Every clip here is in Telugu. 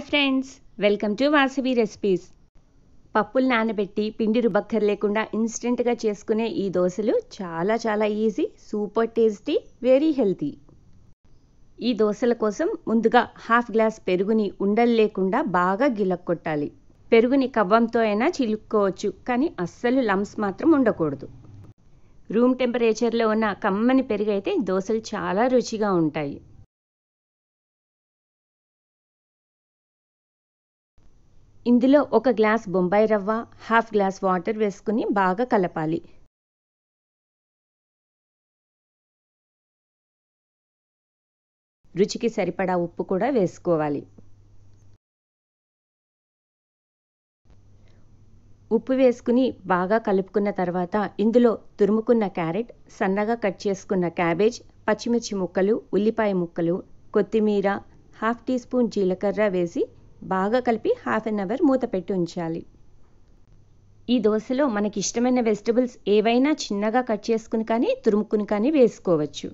hi friends welcome to Vasavi recipes పప్పులు నానబెట్టి పిండి రుబ్బక్కర్ లేకుండా ఇన్స్టెంట్గా చేసుకునే ఈ దోశలు చాలా చాలా easy super tasty very healthy ఈ దోశల కోసం ముందుగా హాఫ్ గ్లాస్ పెరుగుని ఉండలు లేకుండా బాగా గిలక్కొట్టాలి పెరుగుని కవ్వంతో అయినా చిలుక్కోవచ్చు కానీ అస్సలు లమ్స్ మాత్రం ఉండకూడదు రూమ్ టెంపరేచర్లో ఉన్న కమ్మని పెరుగు అయితే దోశలు చాలా రుచిగా ఉంటాయి ఇందులో ఒక గ్లాస్ బొంబాయి రవ్వ హాఫ్ గ్లాస్ వాటర్ వేసుకుని బాగా కలపాలి రుచికి సరిపడా ఉప్పు కూడా వేసుకోవాలి ఉప్పు వేసుకుని బాగా కలుపుకున్న తర్వాత ఇందులో తురుముకున్న క్యారెట్ సన్నగా కట్ చేసుకున్న క్యాబేజ్ పచ్చిమిర్చి ముక్కలు ఉల్లిపాయ ముక్కలు కొత్తిమీర హాఫ్ టీ స్పూన్ జీలకర్ర వేసి బాగా కలిపి హాఫ్ అన్ అవర్ మూత పెట్టి ఉంచాలి ఈ దోశలో మనకి ఇష్టమైన వెజిటబుల్స్ ఏవైనా చిన్నగా కట్ చేసుకుని కానీ తురుముకుని కానీ వేసుకోవచ్చు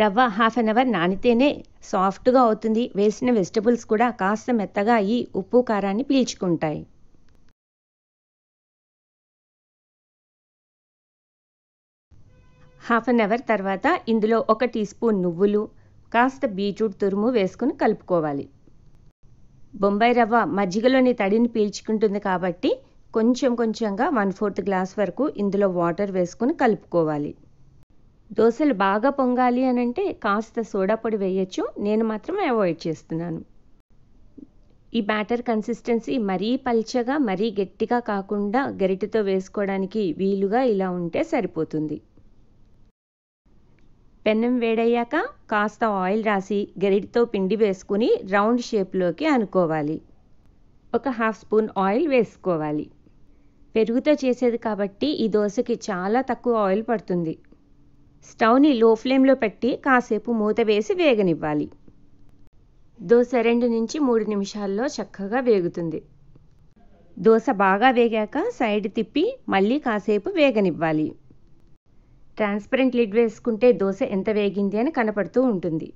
రవ్వ హాఫ్ అన్ అవర్ నానితేనే సాఫ్ట్గా అవుతుంది వేసిన వెజిటబుల్స్ కూడా కాస్త మెత్తగా అయ్యి ఉప్పు కారాన్ని పీల్చుకుంటాయి హాఫ్ అన్ అవర్ తర్వాత ఇందులో ఒక టీ స్పూన్ నువ్వులు కాస్త బీట్రూట్ తురుము వేసుకుని కలుపుకోవాలి బొంబాయి రవ్వ మజ్జిగలోని తడిని పీల్చుకుంటుంది కాబట్టి కొంచెం కొంచెంగా వన్ ఫోర్త్ గ్లాస్ వరకు ఇందులో వాటర్ వేసుకుని కలుపుకోవాలి దోశలు బాగా పొంగాలి అని అంటే కాస్త సోడా పొడి వేయచ్చు నేను మాత్రం అవాయిడ్ చేస్తున్నాను ఈ బ్యాటర్ కన్సిస్టెన్సీ మరీ పల్చగా మరీ గట్టిగా కాకుండా గరిటెతో వేసుకోవడానికి వీలుగా ఇలా ఉంటే సరిపోతుంది పెన్నం వేడయ్యాక కాస్త ఆయిల్ రాసి గరిటితో పిండి వేసుకుని రౌండ్ షేప్లోకి అనుకోవాలి ఒక హాఫ్ స్పూన్ ఆయిల్ వేసుకోవాలి పెరుగుతో చేసేది కాబట్టి ఈ దోశకి చాలా తక్కువ ఆయిల్ పడుతుంది స్టవ్ని లో ఫ్లేమ్లో పెట్టి కాసేపు మూత వేసి వేగనివ్వాలి దోశ రెండు నుంచి మూడు నిమిషాల్లో చక్కగా వేగుతుంది దోశ బాగా వేగాక సైడ్ తిప్పి మళ్ళీ కాసేపు వేగనివ్వాలి ట్రాన్స్పరెంట్ లిడ్ వేసుకుంటే దోశ ఎంత వేగింది అని కనపడుతూ ఉంటుంది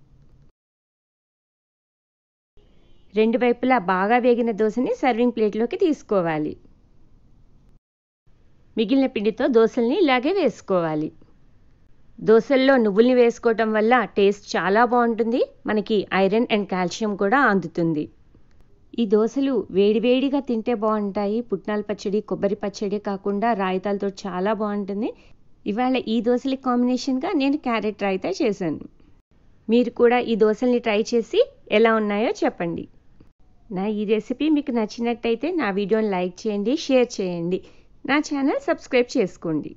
రెండు వైపులా బాగా వేగిన దోశని సర్వింగ్ ప్లేట్లోకి తీసుకోవాలి మిగిలిన పిండితో దోశల్ని ఇలాగే వేసుకోవాలి దోశల్లో నువ్వుల్ని వేసుకోవటం వల్ల టేస్ట్ చాలా బాగుంటుంది మనకి ఐరన్ అండ్ కాల్షియం కూడా అందుతుంది ఈ దోశలు వేడివేడిగా తింటే బాగుంటాయి పుట్నాల పచ్చడి కొబ్బరి పచ్చడి కాకుండా రాయితాలతో చాలా బాగుంటుంది ఇవాళ ఈ దోశలకి కాంబినేషన్గా నేను క్యారెట్ రైతా చేశాను మీరు కూడా ఈ దోశల్ని ట్రై చేసి ఎలా ఉన్నాయో చెప్పండి నా ఈ రెసిపీ మీకు నచ్చినట్టయితే నా వీడియోని లైక్ చేయండి షేర్ చేయండి నా ఛానల్ సబ్స్క్రైబ్ చేసుకోండి